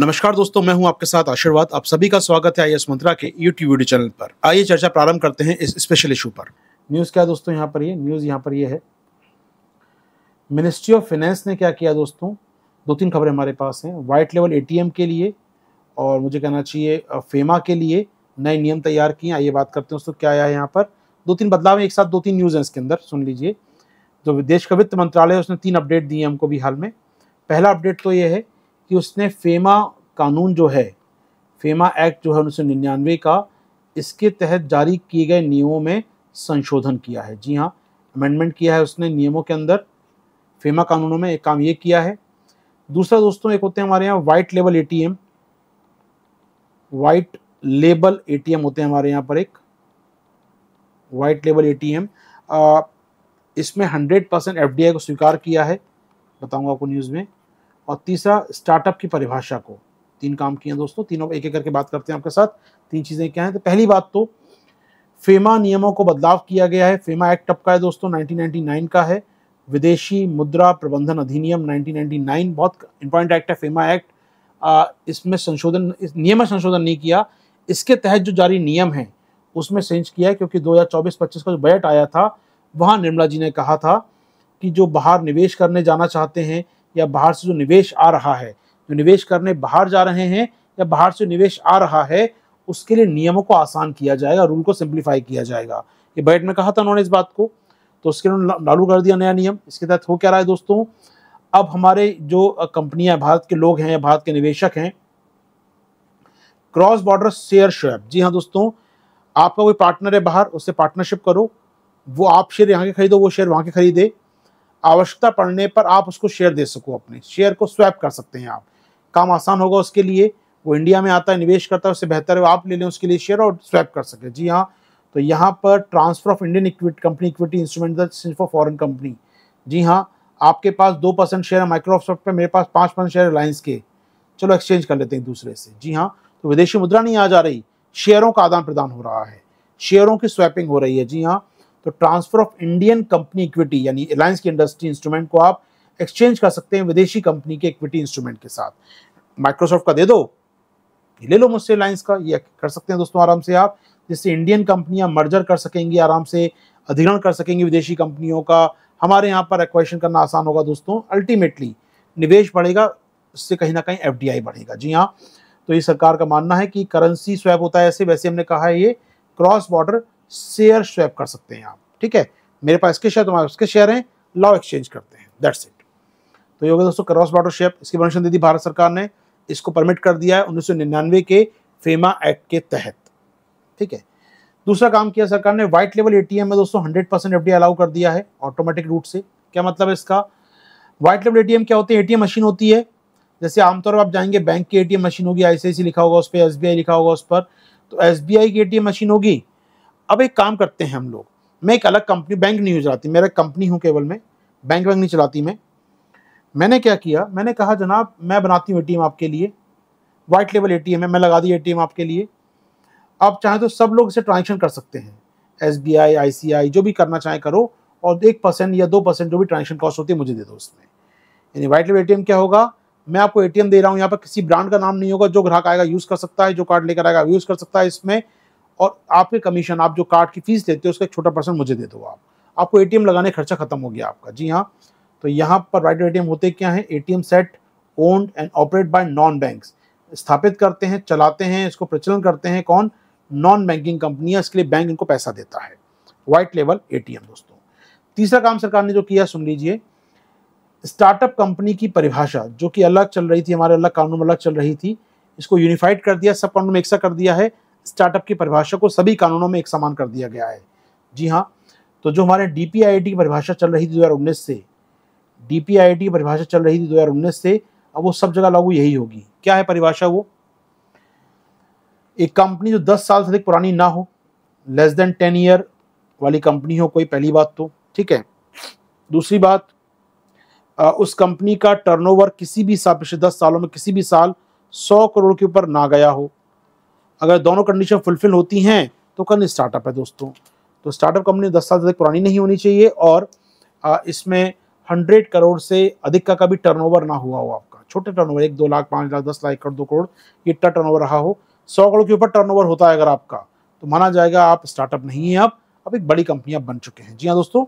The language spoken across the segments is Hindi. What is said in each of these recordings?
नमस्कार दोस्तों मैं हूं आपके साथ आशीर्वाद आप सभी का स्वागत है आई एस मंत्रा के यूट्यूब वीडियो चैनल पर आइए चर्चा प्रारंभ करते हैं इस स्पेशल इशू पर न्यूज़ क्या दोस्तों यहाँ पर ये न्यूज़ यहाँ पर ये है मिनिस्ट्री ऑफ फाइनेंस ने क्या किया दोस्तों दो तीन खबरें हमारे पास हैं वाइट लेवल ए के लिए और मुझे कहना चाहिए फेमा के लिए नए नियम तैयार किए आइए बात करते हैं दोस्तों क्या आया है यहाँ पर दो तीन बदलाव एक साथ दो तीन न्यूज़ हैं इसके अंदर सुन लीजिए जो विदेश का वित्त मंत्रालय है उसने तीन अपडेट दिए हमको भी हाल में पहला अपडेट तो ये है कि उसने फेमा कानून जो है फेमा एक्ट जो है उन्नीस सौ निन्यानवे का इसके तहत जारी किए गए नियमों में संशोधन किया है जी हाँ अमेंडमेंट किया है उसने नियमों के अंदर फेमा कानूनों में एक काम ये किया है दूसरा दोस्तों एक होते हैं हमारे यहाँ white level ATM white label ATM होते हैं हमारे यहाँ पर एक वाइट लेबल एटीएम इसमें 100 परसेंट एफ को स्वीकार किया है बताऊंगा आपको न्यूज़ में और तीसरा स्टार्टअप की परिभाषा को तीन काम किए दोस्तों तीनों एक एक करके बात करते हैं आपके साथ तीन चीज़ें क्या हैं तो पहली बात तो फेमा नियमों को बदलाव किया गया है फेमा एक्ट अब का है दोस्तों 1999 का है विदेशी मुद्रा प्रबंधन अधिनियम 1999 बहुत इंपॉर्टेंट एक्ट है फेमा एक्ट इसमें संशोधन इस नियम में संशोधन नहीं किया इसके तहत जो जारी नियम है उसमें चेंज किया है क्योंकि 2024-25 का जो बजट आया था वहाँ निर्मला जी ने कहा था कि जो बाहर निवेश करने जाना चाहते हैं या बाहर से जो निवेश आ रहा है जो निवेश करने बाहर जा रहे हैं या बाहर से निवेश आ रहा है उसके लिए नियमों को आसान किया जाएगा रूल को सिंप्लीफाई किया जाएगा ये बजट में कहा था उन्होंने इस बात को तो उसके उन्होंने लागू कर दिया नया नियम इसके तहत हो क्या रहा है दोस्तों अब हमारे जो कंपनियां भारत के लोग हैं या भारत के निवेशक हैं क्रॉस बॉर्डर शेयर शेयर जी हाँ दोस्तों आपका कोई पार्टनर है बाहर उससे पार्टनरशिप करो वो आप शेयर यहाँ के खरीदो वो शेयर वहाँ के खरीदे आवश्यकता पड़ने पर आप उसको शेयर दे सको अपने शेयर को स्वैप कर सकते हैं आप काम आसान होगा उसके लिए वो इंडिया में आता है निवेश करता है उससे बेहतर है आप ले लें उसके लिए शेयर और स्वैप कर सकें जी हाँ तो यहाँ पर transfer of Indian equity company equity instrument for foreign company जी हाँ आपके पास दो परसेंट शेयर है माइक्रोसॉफ्ट पे मेरे पास पाँच परसेंट शेयर रिलायंस के चलो एक्सचेंज कर लेते हैं दूसरे से जी हाँ तो विदेशी मुद्रा नहीं आ जा रही शेयरों का आदान प्रदान हो रहा है शेयरों की स्वैपिंग हो रही है जी हाँ तो transfer of Indian company equity यानी रिलायंस की इंडस्ट्री इंस्ट्रूमेंट को आप एक्सचेंज कर सकते हैं विदेशी कंपनी के इक्विटी इंस्ट्रूमेंट के साथ माइक्रोसॉफ्ट का दे दो ये ले लो मुझसे रिलायंस का ये कर सकते हैं दोस्तों आराम से आप जिससे इंडियन कंपनियां मर्जर कर सकेंगी आराम से अधिग्रहण कर सकेंगी विदेशी कंपनियों का हमारे यहाँ पर एक्वेशन करना आसान होगा दोस्तों अल्टीमेटली निवेश बढ़ेगा इससे कहीं ना कहीं एफ बढ़ेगा जी हाँ तो ये सरकार का मानना है कि करेंसी स्वैप होता है ऐसे वैसे हमने कहा है ये क्रॉस बॉर्डर शेयर स्वैप कर सकते हैं आप ठीक है मेरे पास इसके शेयर तुम्हारे उसके शेयर हैं लॉ एक्सचेंज करते हैं दैट्स इट तो योग दोस्तों क्रॉस बॉर्डर शेप इसकी परमिशन दे दी भारत सरकार ने इसको परमिट कर दिया है उन्नीस के फेमा एक्ट के तहत ठीक है दूसरा काम किया सरकार ने व्हाइट लेवल एटीएम में दोस्तों 100 परसेंट एफ अलाउ कर दिया है ऑटोमेटिक रूट से क्या मतलब है इसका व्हाइट लेवल एटीएम क्या होती है एटीएम मशीन होती है जैसे आमतौर पर आप जाएंगे बैंक की एटीएम मशीन होगी आईसीआईसी लिखा होगा उस पर एस लिखा होगा उस पर तो एस की एटीएम मशीन होगी अब एक काम करते हैं हम लोग मैं एक अलग कंपनी बैंक नहीं चलाती मेरा कंपनी हूँ केवल मैं बैंक बैंक नहीं चलाती मैं मैंने क्या किया मैंने कहा जनाब मैं बनाती हूँ ए आपके लिए वाइट लेवल ए है मैं लगा दी ए आपके लिए आप चाहें तो सब लोग इसे ट्रांजेक्शन कर सकते हैं एस बी आई आई सी आई जो भी करना चाहें करो और एक परसेंट या दो परसेंट जो भी ट्रांजेक्शन कॉस्ट होती है मुझे दे दो उसमें यानी वाइट लेवल ए क्या होगा मैं आपको ए दे रहा हूँ यहाँ पर किसी ब्रांड का नाम नहीं होगा जो ग्राहक आएगा यूज़ कर सकता है जो कार्ड लेकर आएगा यूज़ कर सकता है इसमें और आपके कमीशन आप जो कार्ड की फीस देते हो उसका एक छोटा परसेंट मुझे दे दो आप आपको एटीएम लगाने खर्चा खत्म हो गया आपका जी हाँ तो यहाँ पर राइट एटीएम होते क्या है ATM set owned and operate by non bank स्थापित करते हैं चलाते हैं इसको प्रचलन करते हैं कौन नॉन बैंकिंग कंपनियां इसके लिए बैंक इनको पैसा देता है व्हाइट लेवल ए दोस्तों तीसरा काम सरकार ने जो किया सुन लीजिए स्टार्टअप कंपनी की परिभाषा जो कि अलग चल रही थी हमारे अलग कानून में अलग चल रही थी इसको यूनिफाइड कर दिया सब कानून में एक सा कर दिया है स्टार्टअप की परिभाषा को सभी कानूनों में एक समान कर दिया गया है जी हाँ तो जो हमारे डी की परिभाषा चल रही थी दो से डी की परिभाषा चल रही थी दो से अब वो सब जगह लागू यही होगी क्या है परिभाषा वो एक कंपनी जो 10 साल से अधिक पुरानी ना हो लेस देन 10 ईयर वाली कंपनी हो कोई पहली बात तो ठीक है दूसरी बात आ, उस कंपनी का टर्नओवर किसी भी साल पिछले दस सालों में किसी भी साल सौ करोड़ के ऊपर ना गया हो अगर दोनों कंडीशन फुलफिल होती हैं तो कन स्टार्टअप है दोस्तों तो स्टार्टअप कंपनी दस साल तक पुरानी नहीं होनी चाहिए और इसमें हंड्रेड करोड़ से अधिक का कभी टर्नओवर ना हुआ हो आपका छोटे टर्नओवर एक दो लाख पाँच लाख दस लाख करोड़ दो करोड़ ये इतना टर्न रहा हो सौ करोड़ के ऊपर टर्न होता है अगर आपका तो माना जाएगा आप स्टार्टअप नहीं है आप अब एक बड़ी कंपनी बन चुके हैं जी हाँ दोस्तों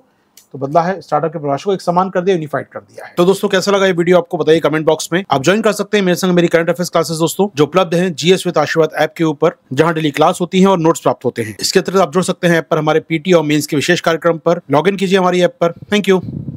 तो बदला है स्टार्टअप के परिभाषा को एक समान कर दिया यूनिफाइड कर दिया है तो दोस्तों कैसा लगा ये वीडियो आपको बताइए कमेंट बॉक्स में आप ज्वाइन कर सकते हैं मेरे संग मेरी करंट अफेयर क्लासेस दोस्तों जो उपलब्ध है जीएस विद आशीर्वाद ऐप के ऊपर जहाँ डेली क्लास होती है और नोट्स प्राप्त होते हैं इसके अतिरिक्त आप जुड़ सकते हैं ऐप पर हमारे पीटी और मेन्स के विशेष कार्यक्रम पर लॉग कीजिए हमारी ऐप पर थैंक यू